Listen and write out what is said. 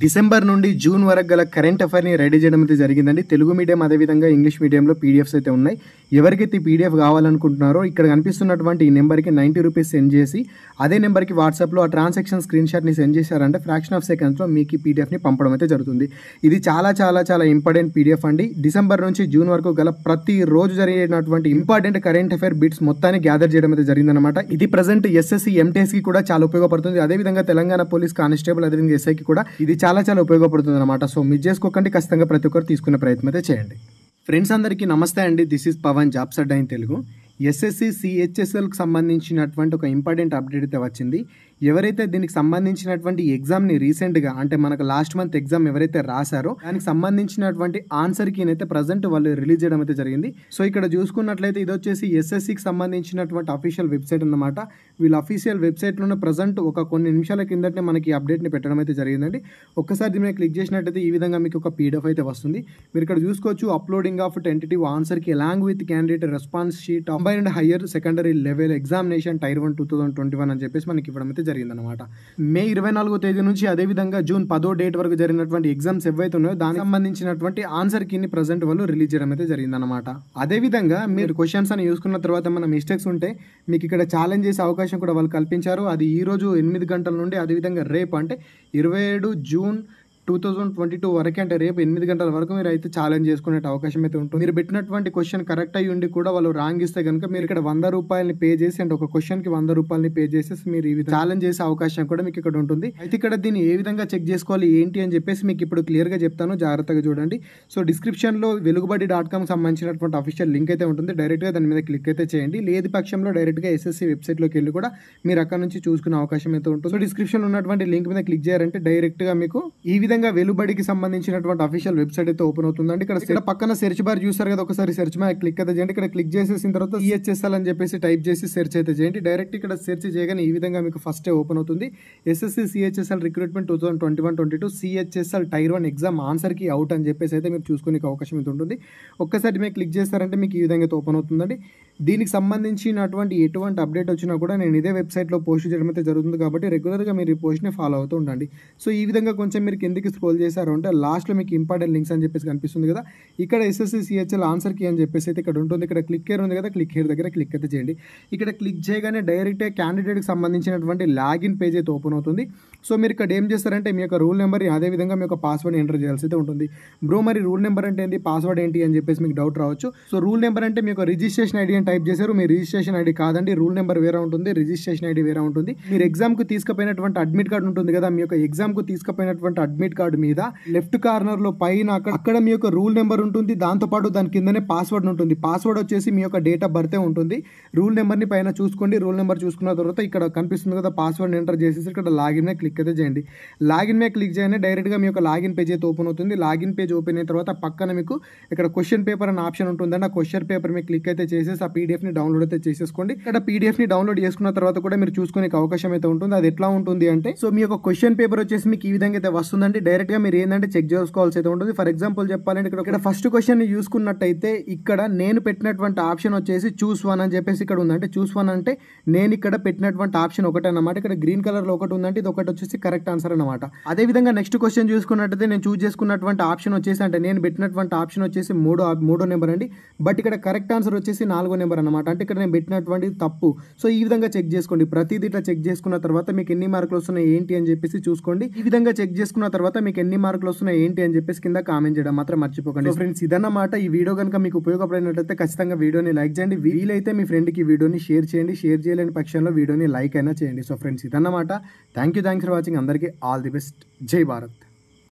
December నుండి June వరకు గల కరెంట్ అఫైర్ని రెడీ చేయడం అయితే జరిగిందండి తెలుగు మీడియం అదేవిధంగా ఇంగ్లీష్ మీడియంలో పీడిఎఫ్స్ అయితే ఉన్నాయి ఎవరికైతే పీడిఎఫ్ కావాలనుకుంటున్నారో ఇక్కడ కనిపిస్తున్నటువంటి ఈ నెంబర్కి నైంటీ రూపీస్ సెండ్ చేసి అదే నెంబర్కి వాట్సాప్లో ఆ ట్రాన్సాక్షన్ స్క్రీన్ షాట్ని సెండ్ చేశారంటే ఫ్రాక్షన్ ఆఫ్ సెకండ్స్లో మీకు ఈ పీడిఎఫ్ని పంపడం అయితే జరుగుతుంది ఇది చాలా చాలా చాలా ఇంపార్టెంట్ పీడిఎఫ్ అండి డిసెంబర్ నుంచి జూన్ వరకు గల ప్రతి రోజు జరిగినటువంటి ఇంపార్టెంట్ కరెంట్ అఫైర్ బిట్స్ మొత్తాన్ని గ్యాదర్ చేయడం అయితే జరిగిందనమాట ఇది ప్రజెంట్ ఎస్ఎస్సి ఎంటీఎస్కి కూడా చాలా ఉపయోగపడుతుంది అదేవిధంగా తెలంగాణ పోలీస్ కానిస్టేబుల్ అదేవిధంగా ఎస్ఐకి కూడా ఇది చాలా చాలా ఉపయోగపడుతుంది అనమాట సో మిస్ చేసుకోకండి ఖచ్చితంగా ప్రతి ఒక్కరు తీసుకునే ప్రయత్నం అయితే చేయండి ఫ్రెండ్స్ అందరికీ నమస్తే అండి దిస్ ఈజ్ పవన్ జాబ్ సడ్డా ఇన్ తెలుగు ఎస్ఎస్సి సిహెచ్ఎస్ఎల్కి సంబంధించినటువంటి ఒక ఇంపార్టెంట్ అప్డేట్ అయితే వచ్చింది ఎవరైతే దీనికి సంబంధించినటువంటి ఎగ్జామ్ ని రీసెంట్ గా అంటే మనకు లాస్ట్ మంత్ ఎగ్జామ్ ఎవరైతే రాశారో దానికి సంబంధించినటువంటి ఆన్సర్ కి అయితే ప్రజెంట్ వాళ్ళు రిలీజ్ చేయడం అయితే జరిగింది సో ఇక్కడ చూసుకున్నట్లయితే ఇది వచ్చేసి కి సంబంధించినటువంటి అఫీషియల్ వెబ్సైట్ అనమాట వీళ్ళ అఫీషియల్ వెబ్సైట్ లో ప్రజెంట్ ఒక కొన్ని నిమిషాల కిందటనే మనకి అప్డేట్ ని పెట్టడం అయితే జరిగిందండి ఒక్కసారి దీని క్లిక్ చేసినట్లయితే ఈ విధంగా మీకు ఒక పీడిఎఫ్ అయితే వస్తుంది మీరు ఇక్కడ చూసుకోవచ్చు uploading of tentative key along with candidate response sheet and higher secondary level examination tier one two thousand twenty one అని చెప్పేసి మనకి ఇవ్వడం అయితే జరిగిందనమాట మే ఇరవై నాలుగో తేదీ నుంచి అదేవిధంగా జూన్ పదో డేట్ వరకు జరిగినటువంటి ఎగ్జామ్స్ ఏవైతే ఉన్నాయో దానికి సంబంధించినటువంటి ఆన్సర్ కి ప్రజెంట్ వాళ్ళు రిలీజ్ చేయడం అయితే జరిగిందనమాట అదేవిధంగా మీరు క్వశ్చన్స్ అని చూసుకున్న తర్వాత మన మిస్టేక్స్ ఉంటే మీకు ఇక్కడ ఛాలెంజ్ చేసే అవకాశం కూడా వాళ్ళు కల్పించారు అది ఈరోజు ఎనిమిది గంటల నుండి అదేవిధంగా రేపు అంటే ఇరవై ఏడు June two thousand twenty two వరకు అంటే రేపు ఎనిమిది గంటల వరకు మీరు అయితే ఛాలెంజ్ చేసుకునే అవకాశం అయితే ఉంటుంది మీరు పెట్టినటువంటి క్వశ్చన్ కరెక్ట్ అయ్యి ఉండి కూడా వాళ్ళు రాంగ్ ఇస్తే కనుక మీరు ఇక్కడ వంద రూపాయలని పే చేసి అండ్ ఒక క్వశ్చన్ కి వంద రూపాయలని పే చేసి మీరు ఇవి ఛాలెంజ్ చేసే అవకాశం కూడా మీకు ఇక్కడ ఉంటుంది అయితే ఇక్కడ దీన్ని ఏ విధంగా చెక్ చేసుకోవాలి ఏంటి అని చెప్పేసి మీకు ఇప్పుడు క్లియర్ గా చెప్తాను జాగ్రత్తగా చూడండి సో డిస్క్రిప్షన్ లో వెలుగుబడి డాట్ కామ్ సంబంధించినటువంటి అఫీషియల్ లింక్ అయితే ఉంటుంది డైరెక్ట్ గా దాని మీద క్లిక్ అయితే చేయండి లేదు పక్షంలో డైరెక్ట్ గా ఎస్ఎస్సి వెబ్సైట్ లోకి వెళ్ళి కూడా మీరు అక్కడ నుంచి చూసుకునే అవకాశం అయితే ఉంటుంది సో డిస్క్రిప్షన్ ఉన్నటువంటి లింక్ మీద క్లిక్ చేయాలంటే డైరెక్ట్ గా మీకు ఈ విధంగా అదేవిధంగా వెలుబడికి సంబంధించినటువంటి అఫీషియల్ వెబ్సైట్ అయితే ఓపెన్ అవుతుందండి ఇక్కడ ఇక్కడ పక్కన సెర్చ్ బార్ చూసారు కదా ఒకసారి సెర్చ్ మీద క్లిక్ అయితే చేయండి ఇక్కడ క్లిక్ చేసేసిన తర్వాత సిహెచ్ఎస్ఎల్ అని చెప్పేసి టైప్ చేసి సెర్చ్ అయితే చేయండి డైరెక్ట్ ఇక్కడ సెర్చ్ చేయగానే ఈ విధంగా మీకు ఫస్ట్ ఓపెన్ అవుతుంది SSC CHSL recruitment two thousand twenty one twenty two CHSL tier one exam ఆన్సర్కి అవుట్ అని చెప్పేసి అయితే మీరు చూసుకునే అవకాశం ఇది ఉంటుంది ఒక్కసారి మీరు క్లిక్ చేస్తారంటే మీకు ఈ విధంగా అయితే ఓపెన్ అవుతుందండి దీనికి సంబంధించినటువంటి ఎటువంటి అప్డేట్ వచ్చినా కూడా నేను ఇదే వెబ్సైట్లో పోస్ట్ చేయడం అయితే జరుగుతుంది కాబట్టి రెగ్యులర్గా మీరు ఈ పోస్ట్ని ఫాలో అవుతూ ఉండండి సో ఈ విధంగా కొంచెం మీరు కిందికి కిందికి స్క్రోల్ చేశారు అంటే లాస్ట్లో మీకు ఇంపార్టెంట్ లింక్స్ అని చెప్పేసి కనిపిస్తుంది కదా ఇక్కడ ఎస్ఎస్సీ సిహెచ్ఎల్ ఆన్సర్ కి అని చెప్పేసి అయితే ఇక్కడ ఉంటుంది ఇక్కడ క్లిక్ హేర్ ఉంది కదా క్లిక్ హేర్ దగ్గర క్లిక్ అయితే చేయండి ఇక్కడ క్లిక్ చేయగానే డైరెక్ట్ క్యాండిడేట్కి సంబంధించినటువంటి లాగిన్ పేజ్ అయితే ఓపెన్ అవుతుంది సో మీరు ఇక్కడ ఏం చేస్తారంటే మీ యొక్క రూల్ నెంబర్ అదేవిధంగా మీ యొక్క పాస్వర్డ్ ఎంటర్ చేయాల్సి అయితే ఉంటుంది బ్రో మరి రూల్ నెంబర్ అంటే ఏంటి పాస్వర్డ్ ఏంటి అని చెప్పేసి మీకు డౌట్ రావచ్చు సో రూల్ నెంబర్ అంటే యొక్క రిజిస్ట్రేషన్ ఐడి అని టైప్ చేశారు మీ రిజిస్ట్రేషన్ ఐడి కాదండి రూల్ నెంబర్ వేరే ఉంటుంది రిజిస్ట్రేషన్ ఐడి వేరే ఉంటుంది మీరు ఎగ్జామ్కి తీసుకుపోయినటువంటి అడ్మిట్ కార్డ్ ఉంటుంది కదా మీ యొక్క ఎగ్జామ్కు తీసుకుపోయినటువంటి అడ్మిట్ కార్డు మీద లెఫ్ట్ కార్నర్ లో పైన అక్కడ మీ యొక్క రూల్ నెంబర్ ఉంటుంది దాంతోపాటు దాని కిందనే పాస్వర్డ్ ఉంటుంది పాస్వర్డ్ వచ్చేసి మీ యొక్క డేట్ ఆఫ్ బర్తే ఉంటుంది రూల్ నెంబర్ని పైన చూసుకోండి రూల్ నెంబర్ చూసుకున్న తర్వాత ఇక్కడ కనిపిస్తుంది కదా పాస్వర్డ్ ఎంటర్ చేసేసి ఇక్కడ లాగిన్ మీద క్లిక్ అయితే చేయండి లాగిన్ మీద క్లిక్ చేయండి డైరెక్ట్గా మీ యొక్క లాగిన్ పేజ్ అయితే ఓపెన్ అవుతుంది లాగిన్ పేజ్ ఓపెన్ అయిన తర్వాత పక్కన మీకు ఇక్కడ క్వశ్చన్ పేపర్ అనే ఆప్షన్ ఉంటుందండి ఆ క్వశ్చన్ పేపర్ మీద క్లిక్ అయితే చేసేసి ఆ పీడిఎఫ్ని డౌన్లోడ్ అయితే చేసేసుకోండి ఇక్కడ పీడిఎఫ్ని డౌన్లోడ్ చేసుకున్న తర్వాత కూడా మీరు చూసుకునే అవకాశం అయితే ఉంటుంది అది ఎట్లా ఉంటుంది అంటే సో మీ యొక్క క్వశ్చన్ పేపర్ వచ్చేసి మీకు ఈ విధంగా అయితే వస్తుందండి డైరెక్ట్గా మీరు ఏంటంటే చెక్ చేసుకోవాల్సి అయితే ఉంటుంది ఫర్ ఎగ్జాంపుల్ చెప్పాలంటే ఇక్కడ ఇక్కడ ఫస్ట్ క్వశ్చన్ చూసుకున్నట్టయితే ఇక్కడ నేను పెట్టినటువంటి ఆప్షన్ వచ్చేసి చూస్ వన్ అని చెప్పేసి ఇక్కడ ఉందంటే చూస్ వన్ అంటే నేను ఇక్కడ పెట్టినటువంటి ఆప్షన్ ఒకటే అనమాట ఇక్కడ గ్రీన్ కలర్లో ఒకటి ఉందంటే ఇది ఒకటి వచ్చేసి కరెక్ట్ ఆన్సర్ అనమాట అదేవిధంగా నెక్స్ట్ క్వశ్చన్ చూసుకున్నట్టయితే నేను చూస్ చేసుకున్నటువంటి ఆప్షన్ వచ్చేసి అంటే నేను పెట్టినటువంటి ఆప్షన్ వచ్చేసి మూడో మూడో నెంబర్ అండి బట్ ఇక్కడ కరెక్ట్ ఆన్సర్ వచ్చేసి నాలుగో నెంబర్ అనమాట అంటే ఇక్కడ నేను పెట్టినటువంటి తప్పు సో ఈ విధంగా చెక్ చేసుకోండి ప్రతిదీ ఇట్లా చెక్ చేసుకున్న తర్వాత మీకు ఎన్ని మార్కులు వస్తున్నాయి ఏంటి అని చెప్పేసి చూసుకోండి ఈ విధంగా చెక్ చేసుకున్న తర్వాత తర్వాత మీకు ఎన్ని మార్కులు వస్తున్నాయి ఏంటి అని చెప్పేసి కింద కామెంట్ చేయడం మాత్రం మర్చిపోకండి ఫ్రెండ్స్ ఇదన్నమాట ఈ వీడియో కనుక మీకు ఉపయోగపడినట్లయితే ఖచ్చితంగా వీడియోని లైక్ చేయండి వీలైతే మీ ఫ్రెండ్కి వీడియోని షేర్ చేయండి షేర్ చేయలేని పక్షంలో వీడియోని లైక్ అయినా చేయండి సో ఫ్రెండ్స్ ఇదన్నమాట thank you thanks for watching అందరికీ ఆల్ ది బెస్ట్ జై భారత్